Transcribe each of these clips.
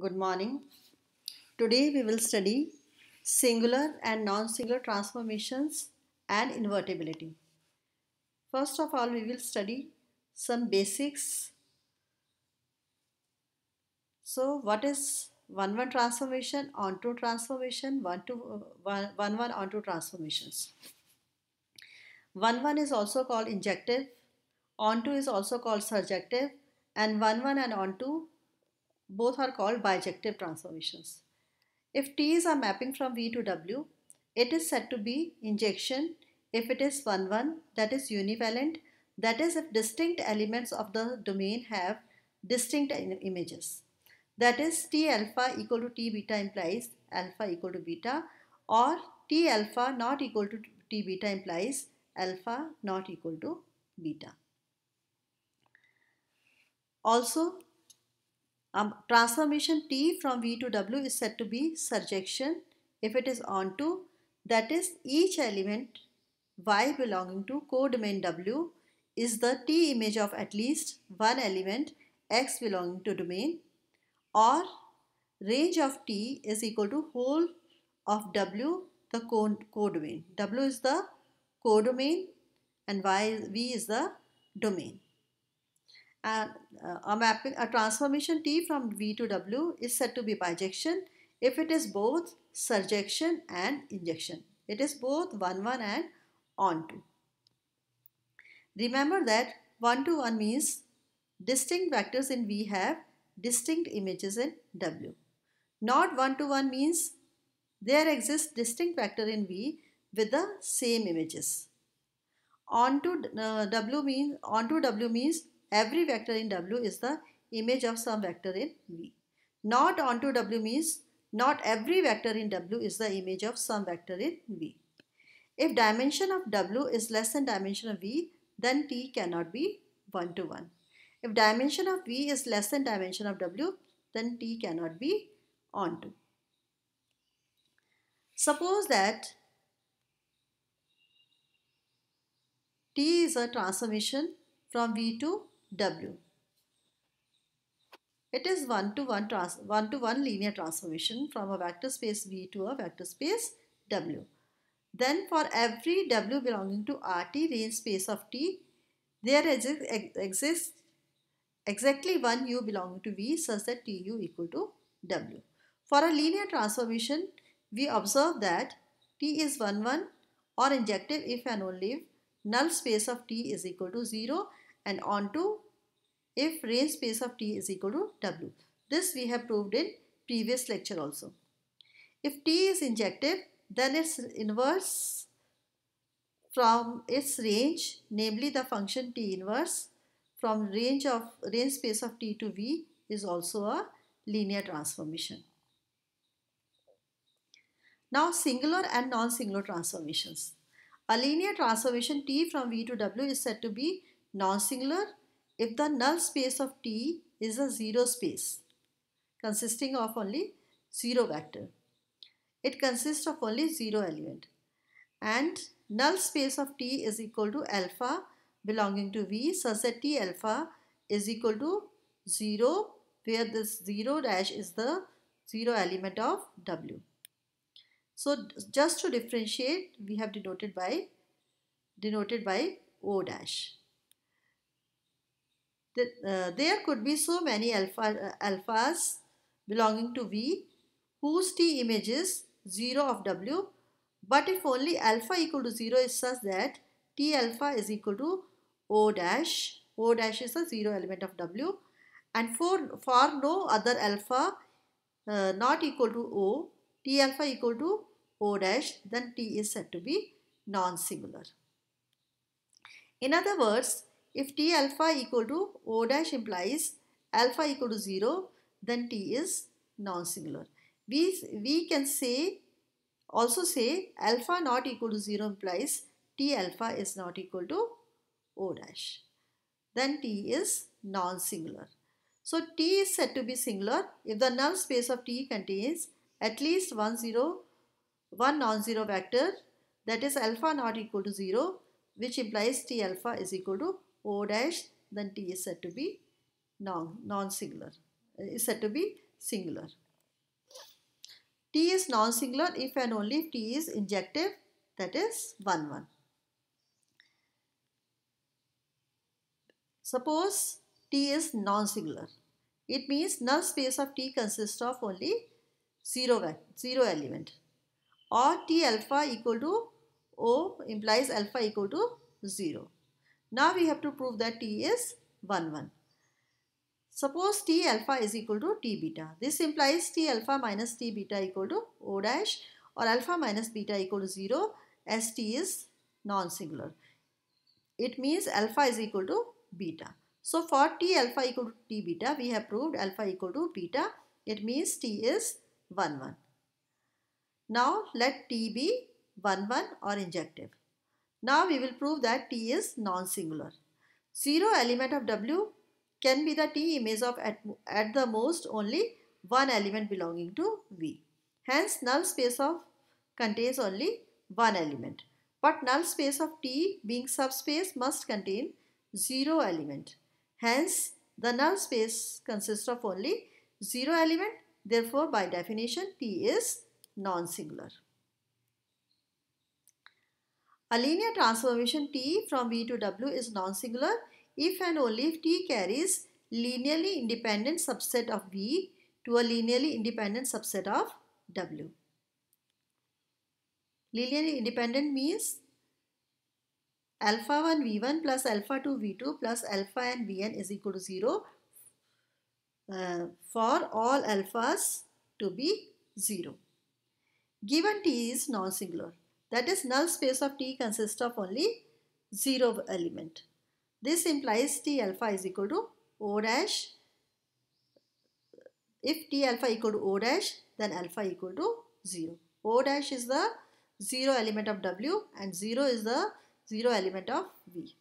Good morning. Today we will study singular and non-singular transformations and invertibility. First of all we will study some basics. So what is 1-1 transformation, onto transformation, 1-1 1-1 onto transformations. 1-1 is also called injective, onto is also called surjective and 1-1 and onto both are called bijective transformations. If T is a mapping from V to W, it is said to be injection if it is 1-1 that is univalent that is if distinct elements of the domain have distinct images. That is T alpha equal to T beta implies alpha equal to beta or T alpha not equal to T beta implies alpha not equal to beta. Also um, transformation T from V to W is said to be surjection if it is onto that is each element Y belonging to codomain W is the T image of at least one element X belonging to domain or range of T is equal to whole of W the codomain. W is the codomain and y, V is the domain. And uh, a mapping a transformation T from V to W is said to be bijection if it is both surjection and injection. It is both 1 1 and onto. Remember that 1 to 1 means distinct vectors in V have distinct images in W. Not 1 to 1 means there exists distinct vector in V with the same images. Onto uh, W means onto W means Every vector in W is the image of some vector in V. Not onto W means not every vector in W is the image of some vector in V. If dimension of W is less than dimension of V, then T cannot be 1 to 1. If dimension of V is less than dimension of W, then T cannot be onto. Suppose that T is a transformation from V to W. It is one-to-one trans one-to-one linear transformation from a vector space V to a vector space W. Then for every W belonging to RT range space of T, there exists, exists exactly one U belonging to V such that TU equal to W. For a linear transformation, we observe that T is 1, 1 or injective if and only if null space of T is equal to 0 and onto if range space of T is equal to W. This we have proved in previous lecture also. If T is injective, then its inverse from its range, namely the function T inverse from range of range space of T to V is also a linear transformation. Now singular and non-singular transformations. A linear transformation T from V to W is said to be non-singular if the null space of T is a zero space consisting of only zero vector. It consists of only zero element and null space of T is equal to alpha belonging to V such that T alpha is equal to 0 where this 0 dash is the 0 element of W. So just to differentiate we have denoted by denoted by O dash. Uh, there could be so many alpha, alphas belonging to V whose T image is 0 of W but if only alpha equal to 0 is such that T alpha is equal to O dash O dash is a 0 element of W and for, for no other alpha uh, not equal to O T alpha equal to O dash then T is said to be non-singular. In other words if T alpha equal to O dash implies alpha equal to 0, then T is non-singular. We, we can say, also say alpha not equal to 0 implies T alpha is not equal to O dash. Then T is non-singular. So T is said to be singular if the null space of T contains at least one zero, one non-zero vector that is alpha not equal to 0 which implies T alpha is equal to O dash, then T is said to be non, non-singular, is said to be singular. T is non-singular if and only if T is injective, that is 1, 1. Suppose T is non-singular. It means null space of T consists of only 0, 0 element or T alpha equal to O implies alpha equal to 0. Now we have to prove that T is 1, 1. Suppose T alpha is equal to T beta. This implies T alpha minus T beta equal to O dash or alpha minus beta equal to 0 as T is non-singular. It means alpha is equal to beta. So for T alpha equal to T beta, we have proved alpha equal to beta. It means T is 1, 1. Now let T be 1, 1 or injective. Now we will prove that T is non-singular. Zero element of W can be the T image of at, at the most only one element belonging to V. Hence null space of contains only one element. But null space of T being subspace must contain zero element. Hence the null space consists of only zero element. Therefore by definition T is non-singular. A linear transformation T from V to W is non-singular if and only if T carries linearly independent subset of V to a linearly independent subset of W. Linearly independent means alpha 1 V1 plus alpha 2 V2 plus alpha n v n Vn is equal to 0 uh, for all alphas to be 0. Given T is non-singular. That is null space of T consists of only 0 element. This implies T alpha is equal to O dash. If T alpha equal to O dash then alpha equal to 0. O dash is the 0 element of W and 0 is the 0 element of V.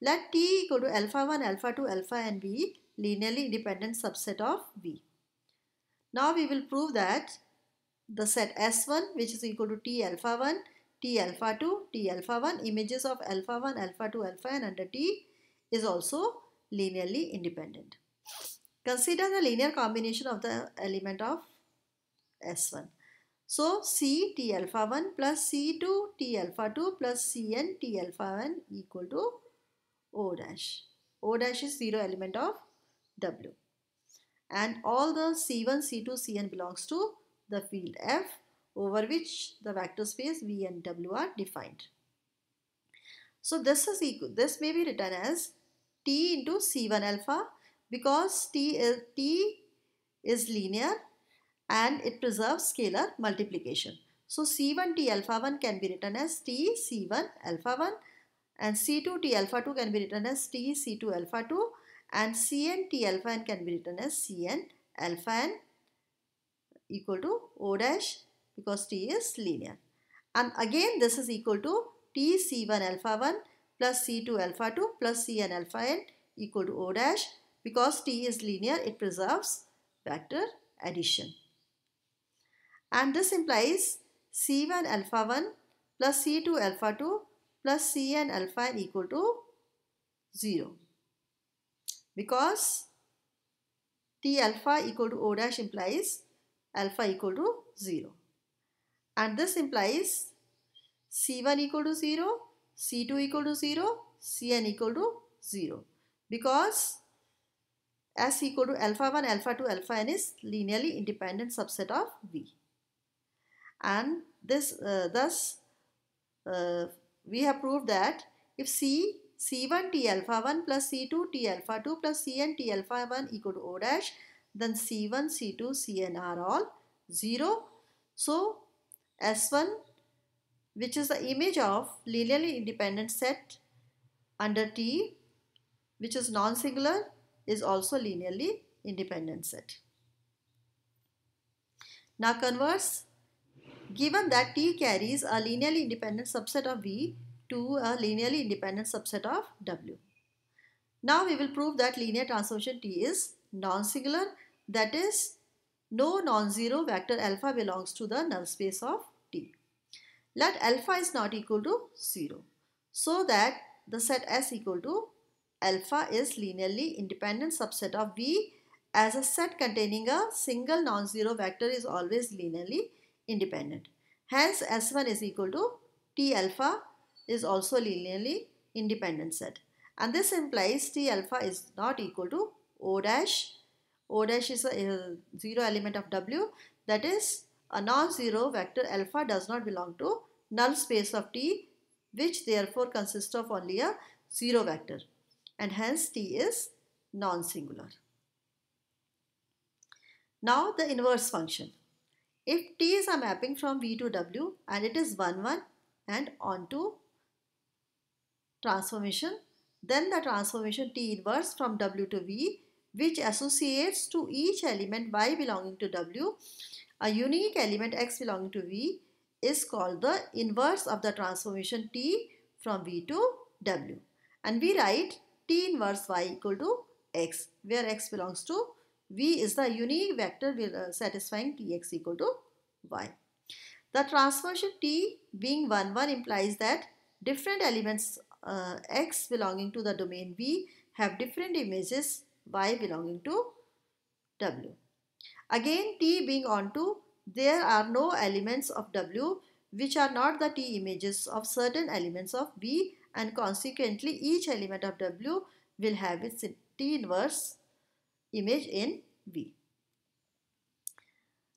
Let T equal to alpha 1, alpha 2, alpha and V linearly independent subset of V. Now we will prove that the set S1 which is equal to T alpha 1, T alpha 2, T alpha 1 images of alpha 1, alpha 2, alpha n under T is also linearly independent. Consider the linear combination of the element of S1. So C T alpha 1 plus C2 T alpha 2 plus Cn T alpha 1 equal to O dash. O dash is 0 element of W. And all the C1, C2, Cn belongs to the field F over which the vector space V and W are defined. So this is equal, this may be written as T into C1 alpha because T is, T is linear and it preserves scalar multiplication. So C1 T alpha 1 can be written as T C1 alpha 1 and C2 T alpha 2 can be written as T C2 alpha 2 and Cn T alpha n can be written as Cn alpha n equal to O dash because T is linear. And again this is equal to T C1 alpha 1 plus C2 alpha 2 plus Cn alpha n equal to O dash because T is linear it preserves vector addition. And this implies C1 alpha 1 plus C2 alpha 2 plus Cn alpha n equal to 0 because T alpha equal to O dash implies alpha equal to 0. And this implies C1 equal to 0, C2 equal to 0, Cn equal to 0 because S equal to alpha 1, alpha 2, alpha n is linearly independent subset of V. And this uh, thus uh, we have proved that if C C1 T alpha 1 plus C2 T alpha 2 plus Cn T alpha 1 equal to O dash then C1, C2, Cn are all 0. So S1 which is the image of linearly independent set under T which is non-singular is also linearly independent set. Now converse, given that T carries a linearly independent subset of V to a linearly independent subset of W. Now we will prove that linear transformation T is non-singular that is no non-zero vector alpha belongs to the null space of T. Let alpha is not equal to 0 so that the set S equal to alpha is linearly independent subset of V as a set containing a single non-zero vector is always linearly independent. Hence S1 is equal to T alpha is also linearly independent set and this implies T alpha is not equal to O dash. O dash is a zero element of W that is a non-zero vector alpha does not belong to null space of T which therefore consists of only a zero vector and hence T is non-singular. Now the inverse function. If T is a mapping from V to W and it is 1 1 and onto transformation then the transformation T inverse from W to V which associates to each element y belonging to w. A unique element x belonging to v is called the inverse of the transformation t from v to w. And we write t inverse y equal to x where x belongs to v is the unique vector uh, satisfying tx equal to y. The transformation T being 1 1 implies that different elements uh, X belonging to the domain V have different images by belonging to W. Again T being onto there are no elements of W which are not the T images of certain elements of B and consequently each element of W will have its T inverse image in V.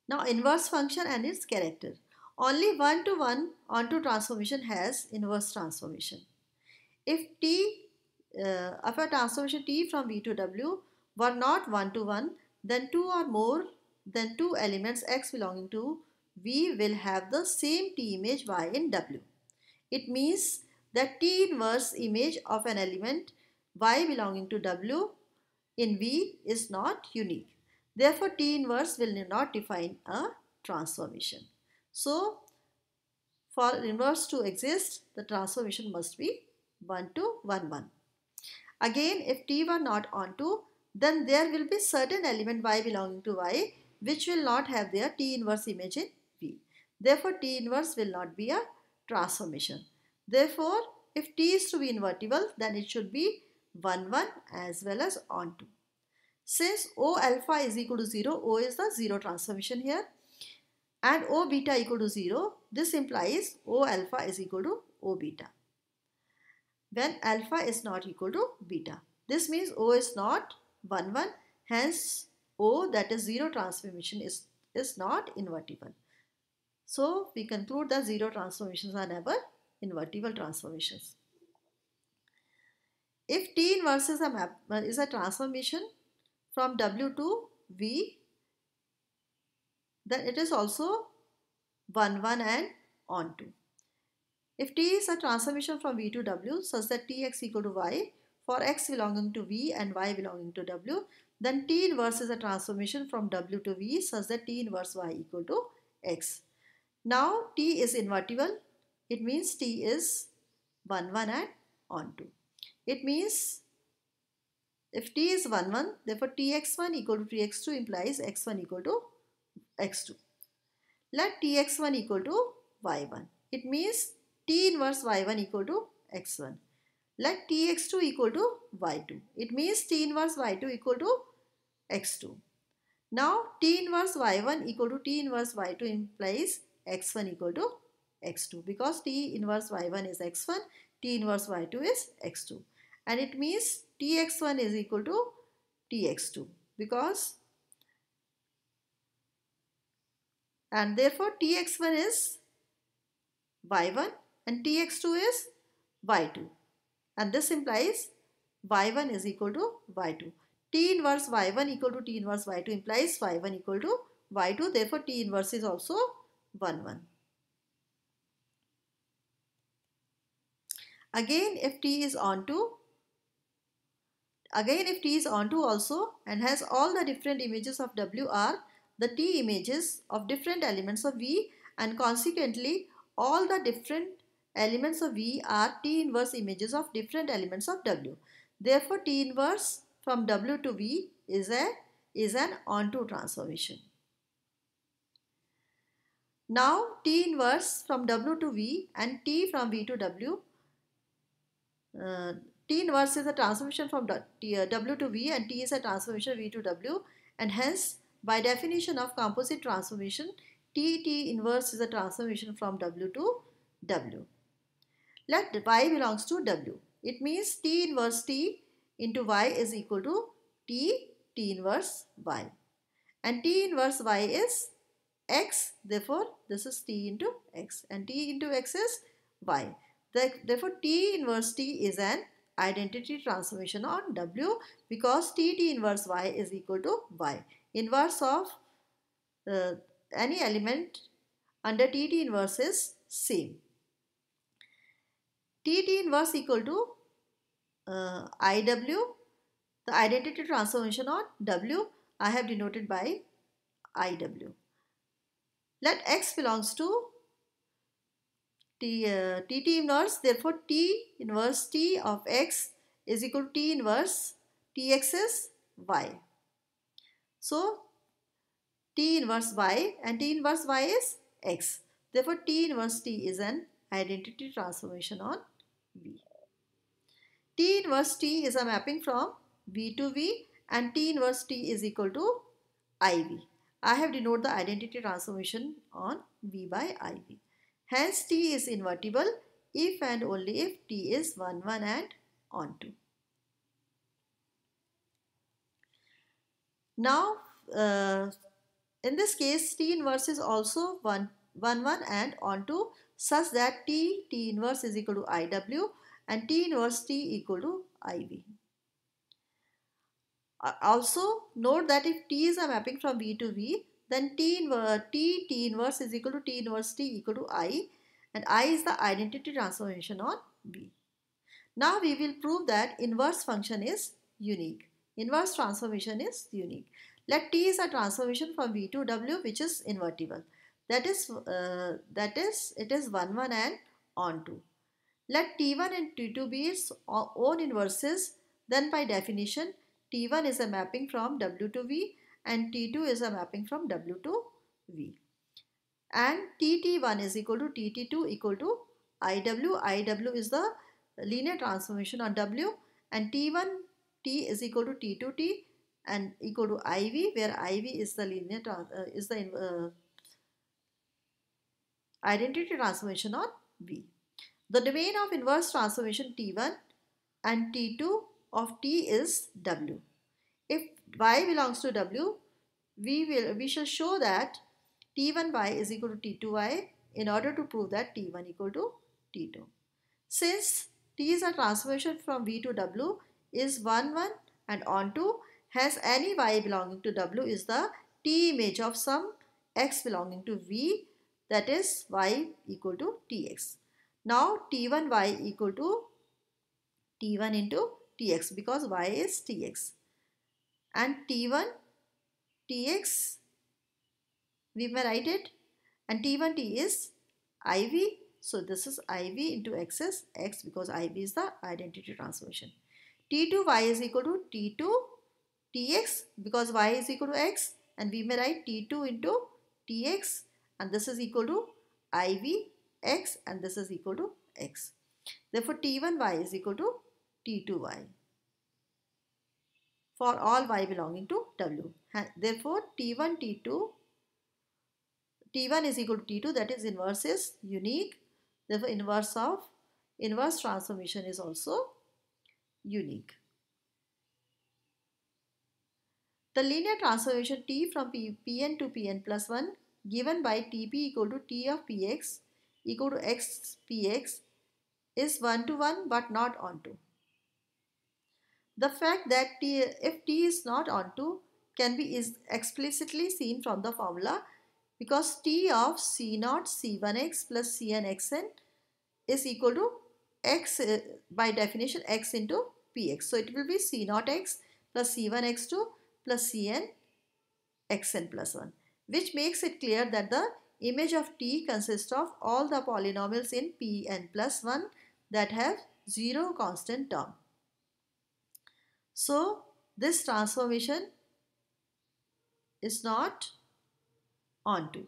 Now inverse function and its character. Only one to one onto transformation has inverse transformation. If T uh, of a transformation T from V to W were not one to one, then two or more than two elements X belonging to V will have the same T image Y in W. It means that T inverse image of an element Y belonging to W in V is not unique. Therefore, T inverse will not define a transformation. So, for inverse to exist, the transformation must be 1 to 1 1. Again, if t were not onto, then there will be certain element y belonging to y which will not have their t inverse image in V. Therefore, t inverse will not be a transformation. Therefore, if t is to be invertible, then it should be 1, 1 as well as onto. Since O alpha is equal to 0, O is the 0 transformation here and O beta equal to 0, this implies O alpha is equal to O beta when alpha is not equal to beta. This means O is not 1 1 hence O that is 0 transformation is, is not invertible. So we conclude that 0 transformations are never invertible transformations. If T inverse is a, map, uh, is a transformation from W to V then it is also 1 1 and onto. If T is a transformation from V to W such that Tx equal to Y for X belonging to V and Y belonging to W, then T inverse is a transformation from W to V such that T inverse Y equal to X. Now T is invertible. It means T is 1, 1 and onto. It means if T is 1, 1, therefore Tx1 equal to Tx2 implies X1 equal to X2. Let Tx1 equal to Y1. It means t inverse y1 equal to x1. Let tx2 equal to y2. It means t inverse y2 equal to x2. Now t inverse y1 equal to t inverse y2 implies x1 equal to x2 because t inverse y1 is x1, t inverse y2 is x2. And it means tx1 is equal to tx2 because and therefore tx1 is y1 and Tx2 is Y2 and this implies Y1 is equal to Y2. T inverse Y1 equal to T inverse Y2 implies Y1 equal to Y2 therefore T inverse is also 1 1. Again if T is onto again if T is onto also and has all the different images of W are the T images of different elements of V and consequently all the different elements of V are T inverse images of different elements of W. Therefore, T inverse from W to V is, a, is an onto transformation. Now T inverse from W to V and T from V to W. Uh, T inverse is a transformation from uh, W to V and T is a transformation V to W and hence by definition of composite transformation T T inverse is a transformation from W to W. Let y belongs to w. It means t inverse t into y is equal to t t inverse y. And t inverse y is x. Therefore, this is t into x. And t into x is y. Therefore, t inverse t is an identity transformation on w because t t inverse y is equal to y. Inverse of uh, any element under t t inverse is same. TT inverse equal to uh, IW, the identity transformation on W I have denoted by IW. Let X belongs to T, uh, TT inverse, therefore T inverse T of X is equal to T inverse Tx is Y. So T inverse Y and T inverse Y is X. Therefore T inverse T is an identity transformation on V. T inverse T is a mapping from V to V and T inverse T is equal to IV. I have denoted the identity transformation on V by IV. Hence T is invertible if and only if T is 1 1 and onto. Now uh, in this case T inverse is also 1 1 1 and onto such that T, T inverse is equal to IW and T inverse T equal to IB. Also note that if T is a mapping from V to V then T T, T inverse is equal to T inverse T equal to I and I is the identity transformation on V. Now we will prove that inverse function is unique. Inverse transformation is unique. Let T is a transformation from V to W which is invertible that is uh, that is it is 1 1 and onto let t1 and t2 be its own inverses then by definition t1 is a mapping from w to v and t2 is a mapping from w to v and tt1 is equal to tt2 equal to iw iw is the linear transformation on w and t1 t is equal to t2t and equal to iv where iv is the linear uh, is the uh, identity transformation on V. The domain of inverse transformation T1 and T2 of T is W. If Y belongs to W, we, will, we shall show that T1Y is equal to T2Y in order to prove that T1 equal to T2. Since T is a transformation from V to W is 1 1 and onto has any Y belonging to W is the T image of some X belonging to V that is y equal to tx. Now t1y equal to t1 into tx because y is tx and t1 tx we may write it and t1 t is iv so this is iv into x is x because iv is the identity transformation t2 y is equal to t2 tx because y is equal to x and we may write t2 into tx and this is equal to IVX and this is equal to X. Therefore, T1Y is equal to T2Y for all Y belonging to W. Therefore, T1, T2, T1 is equal to T2 that is inverse is unique. Therefore, inverse of inverse transformation is also unique. The linear transformation T from P, Pn to Pn plus 1 given by tp equal to t of px equal to x px is 1 to 1 but not onto. The fact that t, if t is not onto can be is explicitly seen from the formula because t of c0 c1x plus cnxn is equal to x uh, by definition x into px. So it will be c0x plus c1x2 plus cnxn plus 1 which makes it clear that the image of T consists of all the polynomials in Pn plus 1 that have 0 constant term. So this transformation is not onto.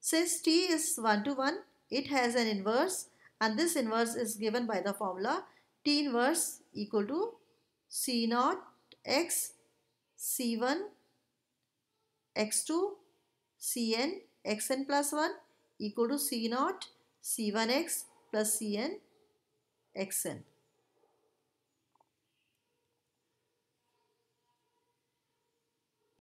Since T is 1 to 1, it has an inverse and this inverse is given by the formula T inverse equal to C0 x C1 x2 cn xn plus 1 equal to c naught c1x plus cn xn.